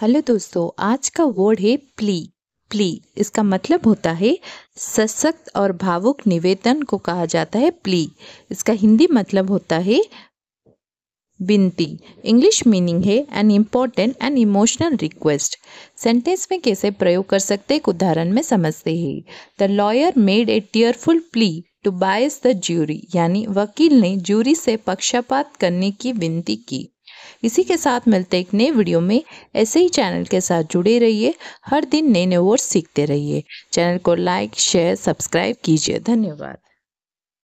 hello दोस्तों आज का वर्ड है प्ली प्ली इसका मतलब होता है सशक्त और भावुक निवेदन को कहा जाता है प्ली इसका हिंदी मतलब होता है बिनती इंग्लिश मीनिंग है an important and emotional request sentence में कैसे प्रयोग कर सकते एक उदाहरण में समझते हैं the lawyer made a tearful plea to bias the jury यानी वकील ने ज्यूरी से पक्षपात करने की विनती की इसी के साथ मिलते एक नए वीडियो में ऐसे ही चैनल के साथ जुड़े रहिए हर दिन नए नए वर्ड सीखते रहिए चैनल को लाइक शेयर सब्सक्राइब कीजिए धन्यवाद